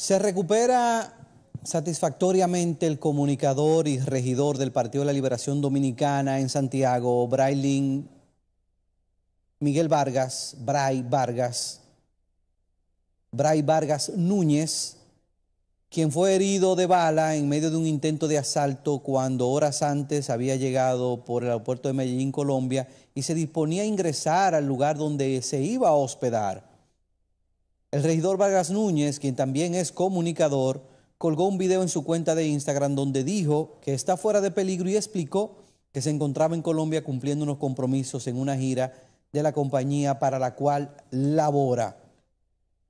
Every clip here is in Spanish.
Se recupera satisfactoriamente el comunicador y regidor del Partido de la Liberación Dominicana en Santiago, Brailin Miguel Vargas, Bray Vargas, Bray Vargas Núñez, quien fue herido de bala en medio de un intento de asalto cuando horas antes había llegado por el aeropuerto de Medellín, Colombia, y se disponía a ingresar al lugar donde se iba a hospedar. El regidor Vargas Núñez, quien también es comunicador, colgó un video en su cuenta de Instagram donde dijo que está fuera de peligro y explicó que se encontraba en Colombia cumpliendo unos compromisos en una gira de la compañía para la cual labora.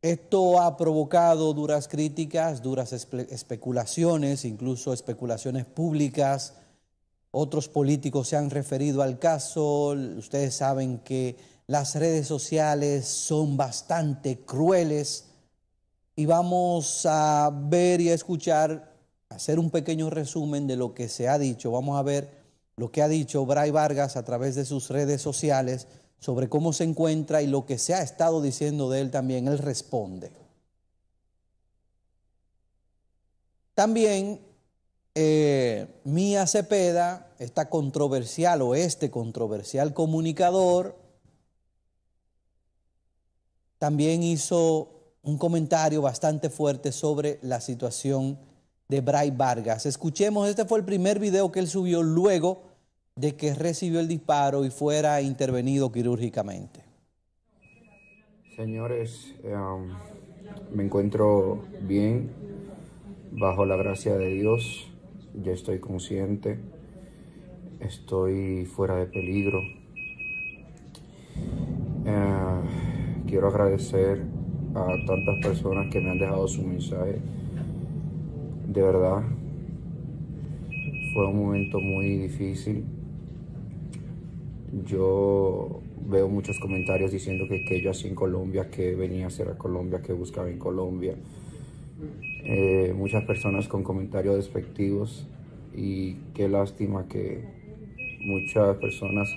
Esto ha provocado duras críticas, duras especulaciones, incluso especulaciones públicas. Otros políticos se han referido al caso. Ustedes saben que las redes sociales son bastante crueles y vamos a ver y a escuchar, hacer un pequeño resumen de lo que se ha dicho. Vamos a ver lo que ha dicho Bray Vargas a través de sus redes sociales sobre cómo se encuentra y lo que se ha estado diciendo de él también. Él responde. También eh, Mía Cepeda, esta controversial o este controversial comunicador, también hizo un comentario bastante fuerte sobre la situación de Bray Vargas. Escuchemos, este fue el primer video que él subió luego de que recibió el disparo y fuera intervenido quirúrgicamente. Señores, em, me encuentro bien, bajo la gracia de Dios, ya estoy consciente, estoy fuera de peligro. Eh, quiero agradecer a tantas personas que me han dejado su mensaje. De verdad, fue un momento muy difícil. Yo veo muchos comentarios diciendo que, que yo hacía en Colombia, que venía a hacer a Colombia, que buscaba en Colombia. Eh, muchas personas con comentarios despectivos y qué lástima que muchas personas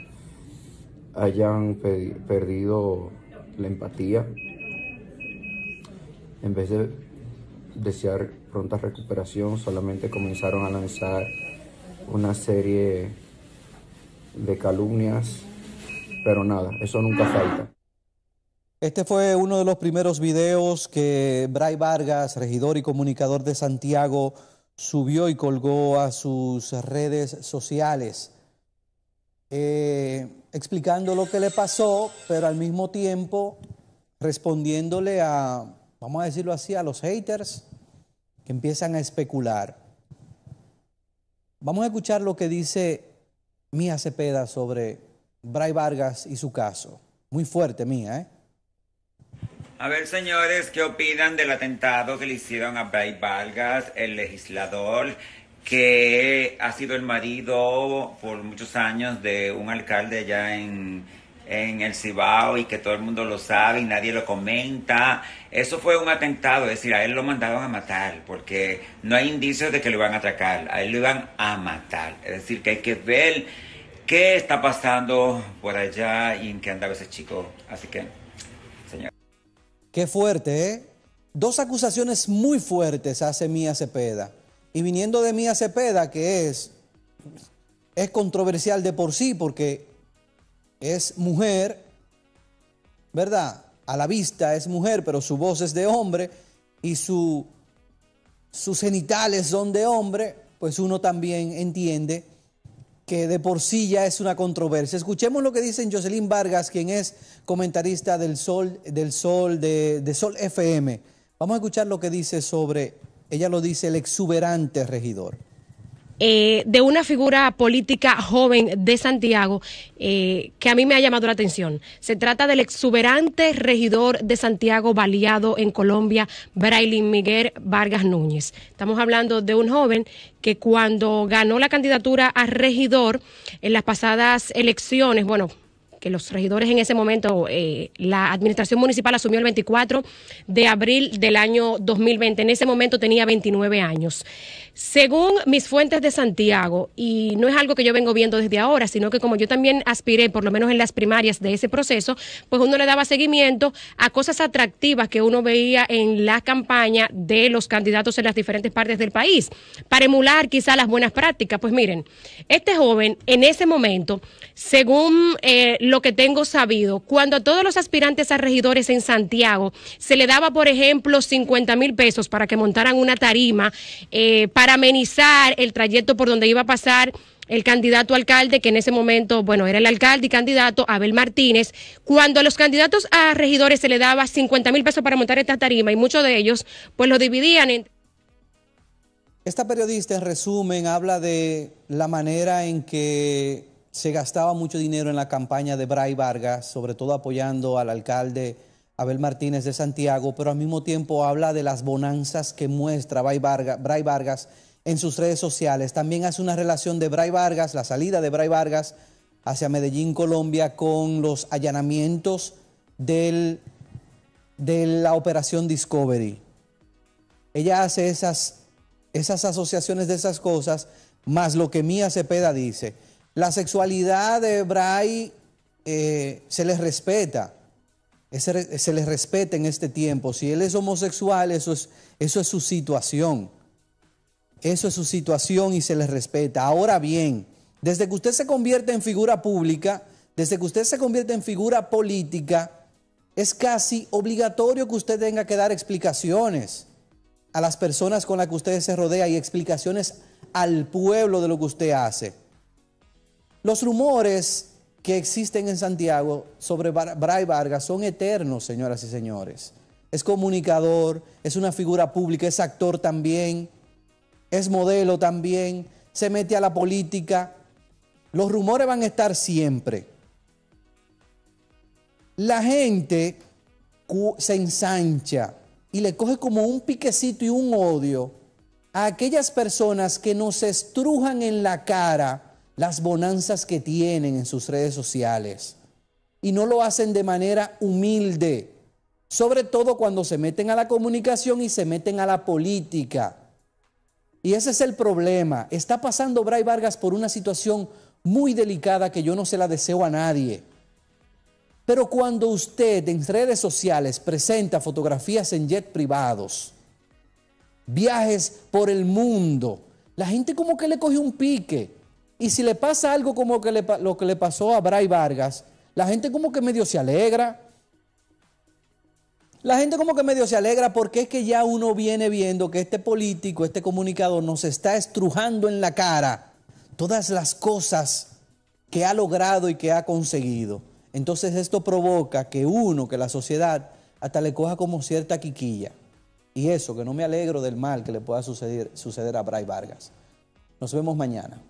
hayan perdido la empatía, en vez de desear pronta recuperación, solamente comenzaron a lanzar una serie de calumnias, pero nada, eso nunca falta. Este fue uno de los primeros videos que Bray Vargas, regidor y comunicador de Santiago, subió y colgó a sus redes sociales. Eh, explicando lo que le pasó, pero al mismo tiempo respondiéndole a, vamos a decirlo así, a los haters que empiezan a especular. Vamos a escuchar lo que dice Mía Cepeda sobre Bray Vargas y su caso. Muy fuerte, Mía, ¿eh? A ver, señores, ¿qué opinan del atentado que le hicieron a Bray Vargas, el legislador, que ha sido el marido por muchos años de un alcalde allá en, el Cibao y que todo el mundo lo sabe y nadie lo comenta. Eso fue un atentado, es decir, a él lo mandaron a matar porque no hay indicios de que lo iban a atracar, a él lo iban a matar. Es decir, que hay que ver qué está pasando por allá y en qué andaba ese chico. Así que, señor. Qué fuerte, ¿eh? Dos acusaciones muy fuertes hace Mía Cepeda y viniendo de Mía Cepeda, que es, es controversial de por sí porque es mujer, ¿verdad? A la vista es mujer, pero su voz es de hombre y su, sus genitales son de hombre, pues uno también entiende que de por sí ya es una controversia. Escuchemos lo que dicen Jocelyn Vargas, quien es comentarista del Sol, del Sol, de Sol FM. Vamos a escuchar lo que dice sobre ella lo dice, el exuberante regidor. Eh, de una figura política joven de Santiago eh, que a mí me ha llamado la atención. Se trata del exuberante regidor de Santiago baleado en Colombia, Braylin Miguel Vargas Núñez. Estamos hablando de un joven que cuando ganó la candidatura a regidor en las pasadas elecciones, bueno, que los regidores en ese momento, eh, la administración municipal asumió el 24 de abril del año 2020. En ese momento tenía 29 años. Según mis fuentes de Santiago, y no es algo que yo vengo viendo desde ahora, sino que como yo también aspiré, por lo menos en las primarias de ese proceso, pues uno le daba seguimiento a cosas atractivas que uno veía en la campaña de los candidatos en las diferentes partes del país, para emular quizá las buenas prácticas. Pues miren, este joven en ese momento, según eh, lo que tengo sabido, cuando a todos los aspirantes a regidores en Santiago se le daba, por ejemplo, 50 mil pesos para que montaran una tarima eh, para amenizar el trayecto por donde iba a pasar el candidato alcalde, que en ese momento, bueno, era el alcalde y candidato, Abel Martínez, cuando a los candidatos a regidores se le daba 50 mil pesos para montar esta tarima y muchos de ellos, pues lo dividían en... Esta periodista, en resumen, habla de la manera en que se gastaba mucho dinero en la campaña de Bray Vargas, sobre todo apoyando al alcalde Abel Martínez de Santiago, pero al mismo tiempo habla de las bonanzas que muestra Bray Vargas, en sus redes sociales. También hace una relación de Bray Vargas, la salida de Bray Vargas hacia Medellín, Colombia, con los allanamientos de la operación Discovery. Ella hace esas, asociaciones de esas cosas, más lo que Mía Cepeda dice. La sexualidad de Bray eh, se les respeta se les respete en este tiempo. Si él es homosexual, eso es, eso es su situación. Eso es su situación y se les respeta. Ahora bien, desde que usted se convierte en figura pública, desde que usted se convierte en figura política, es casi obligatorio que usted tenga que dar explicaciones a las personas con las que usted se rodea y explicaciones al pueblo de lo que usted hace. Los rumores que existen en Santiago sobre Bray Vargas son eternos, señoras y señores. Es comunicador, es una figura pública, es actor también, es modelo también, se mete a la política. Los rumores van a estar siempre. La gente se ensancha y le coge como un piquecito y un odio a aquellas personas que nos estrujan en la cara las bonanzas que tienen en sus redes sociales. Y no lo hacen de manera humilde, sobre todo cuando se meten a la comunicación y se meten a la política. Y ese es el problema. Está pasando Bray Vargas por una situación muy delicada que yo no se la deseo a nadie. Pero cuando usted en redes sociales presenta fotografías en jet privados, viajes por el mundo, la gente como que le coge un pique y si le pasa algo como que lo que le pasó a Bray Vargas, la gente como que medio se alegra. La gente como que medio se alegra porque es que ya uno viene viendo que este político, este comunicador nos está estrujando en la cara todas las cosas que ha logrado y que ha conseguido. Entonces esto provoca que uno, que la sociedad, hasta le coja como cierta quiquilla. Y eso, que no me alegro del mal que le pueda suceder, suceder a Bray Vargas. Nos vemos mañana.